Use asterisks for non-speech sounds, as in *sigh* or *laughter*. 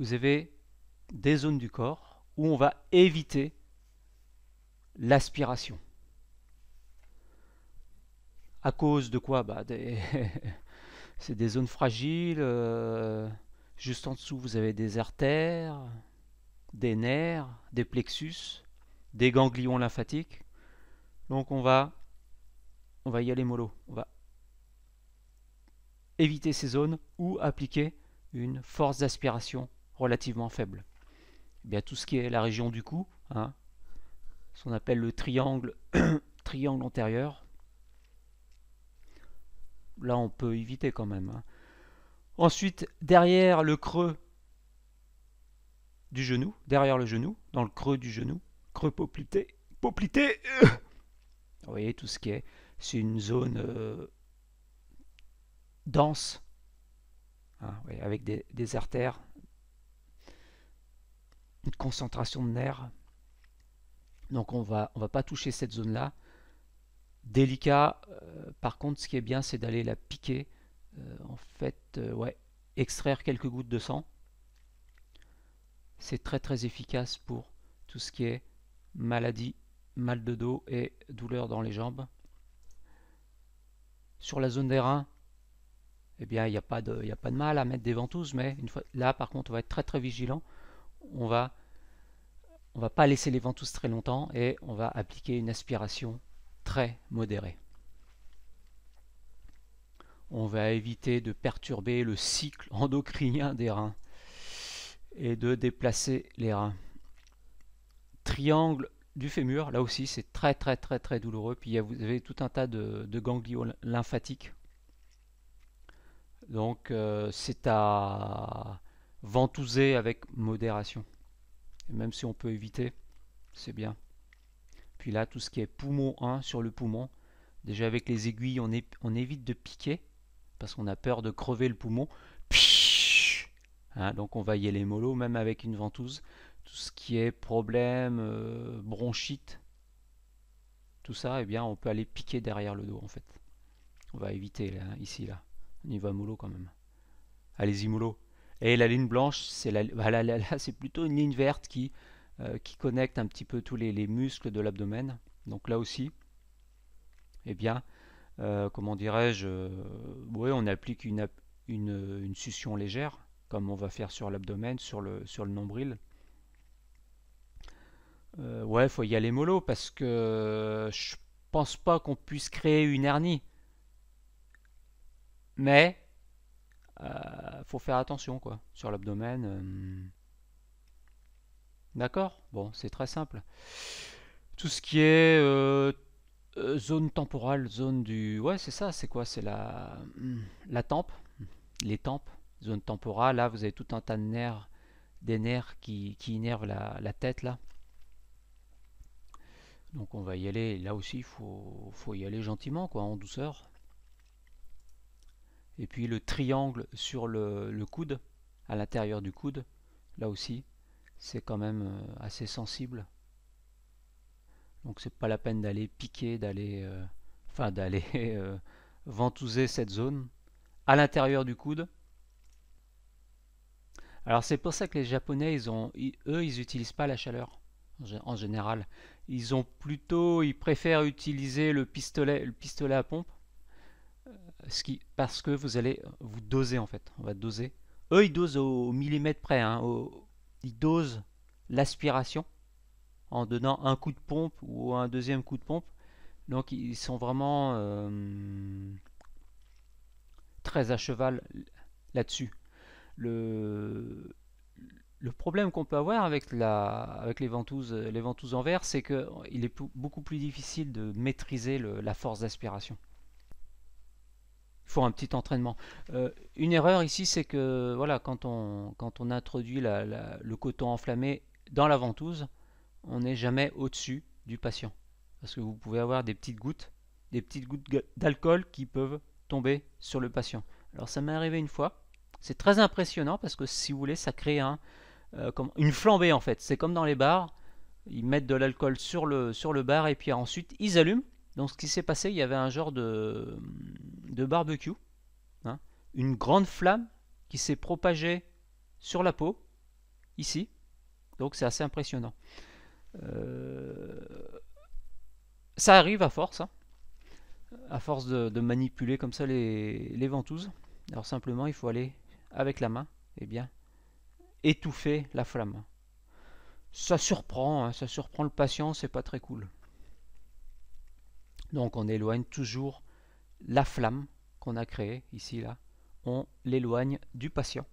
vous avez des zones du corps où on va éviter l'aspiration. À cause de quoi bah *laughs* C'est des zones fragiles. Euh, juste en dessous, vous avez des artères, des nerfs, des plexus, des ganglions lymphatiques. Donc on va, on va y aller mollo. On va éviter ces zones ou appliquer une force d'aspiration relativement faible. Eh bien, tout ce qui est la région du cou, hein, ce qu'on appelle le triangle, *coughs* triangle antérieur, là on peut éviter quand même. Hein. Ensuite, derrière le creux du genou, derrière le genou, dans le creux du genou, creux poplité, poplité, *coughs* vous voyez tout ce qui est, c'est une zone euh, dense, hein, avec des artères une concentration de nerfs. Donc on va, on va pas toucher cette zone-là. Délicat, euh, par contre, ce qui est bien, c'est d'aller la piquer. Euh, en fait, euh, ouais, extraire quelques gouttes de sang. C'est très très efficace pour tout ce qui est maladie, mal de dos et douleur dans les jambes. Sur la zone des reins, eh bien, il n'y a, pas de, a pas de mal à mettre des ventouses, mais une fois, là, par contre, on va être très très vigilant on va va pas laisser les ventouses très longtemps et on va appliquer une aspiration très modérée. On va éviter de perturber le cycle *laughs* endocrinien des reins et de déplacer les reins. Triangle du fémur, là aussi c'est très très très très douloureux. Puis vous avez tout un tas de, de ganglions lymphatiques. Donc euh, c'est à ventouser avec modération. Et même si on peut éviter, c'est bien. Puis là, tout ce qui est poumon 1 sur le poumon, déjà avec les aiguilles, on, évite de piquer parce qu'on a peur de crever le poumon. Hein, donc on va y aller mollo, même avec une ventouse. Tout ce qui est problème, euh, bronchite, tout ça, eh bien, on peut aller piquer derrière le dos en fait. On va éviter là, ici, là. On y va mollo quand même. Allez-y mollo. Et la ligne blanche, c'est la, *laughs* là, c'est plutôt une ligne verte qui, euh, qui connecte un petit peu tous les, muscles de l'abdomen. Donc là aussi, eh bien, euh, comment dirais-je, euh, ouais, on applique une, une, succion légère, comme on va faire sur l'abdomen, sur le, sur le nombril. Ouais, ouais, faut y aller mollo parce que je pense pas qu'on puisse créer une hernie. Mais faut faire attention quoi sur l'abdomen. Euh, d'accord Bon, c'est très simple. Tout ce qui est euh, euh, zone temporale, zone du... Ouais, c'est ça, c'est quoi C'est la... Hmm, la tempe, les tempes, zone temporale. Là, vous avez tout un tas de nerfs, des nerfs qui, qui innervent la, tête, là. Donc on va y aller, là aussi, il faut, faut y aller gentiment, quoi, en douceur. Et puis le triangle sur le, coude, à l'intérieur du coude, là aussi, c'est quand même euh, assez sensible. Donc c'est pas la peine d'aller piquer, d'aller euh, enfin d'aller *laughs* euh, ventouser cette zone à l'intérieur du coude. Alors c'est pour ça que les japonais eux ils n'utilisent pas la chaleur en général. Ils ont plutôt ils préfèrent utiliser le pistolet à pompe qui, parce que vous allez vous doser en fait. On va doser. Eux, ils dosent au, millimètre près. Hein, ils dosent l'aspiration en donnant un coup de pompe ou un deuxième coup de pompe. Donc ils sont vraiment euh, très à cheval là-dessus. Le, problème qu'on peut avoir avec, la, avec les, ventouses, les ventouses en verre, c'est qu'il est beaucoup plus difficile de maîtriser la force d'aspiration faut un petit entraînement. Euh, une erreur ici, c'est que voilà, quand on, quand on introduit le coton enflammé dans la ventouse, on n'est jamais au-dessus du patient. Parce que vous pouvez avoir des petites gouttes, des petites gouttes d'alcool qui peuvent tomber sur le patient. Alors ça m'est arrivé une fois. C'est très impressionnant parce que si vous voulez, ça crée un, euh, comme une flambée en fait. C'est comme dans les bars, ils mettent de l'alcool sur le, sur le bar et puis ensuite ils allument. Donc ce qui s'est passé, il y avait un genre de, barbecue, hein, une grande flamme qui s'est propagée sur la peau, ici. Donc c'est assez impressionnant. Euh, ça arrive à force, hein, à force de, manipuler comme ça les, ventouses. Alors simplement, il faut aller avec la main, et eh bien, étouffer la flamme. Ça surprend, hein, ça surprend le patient, c'est pas très cool. Donc on éloigne toujours la flamme qu'on a créée ici, là, on l'éloigne du patient.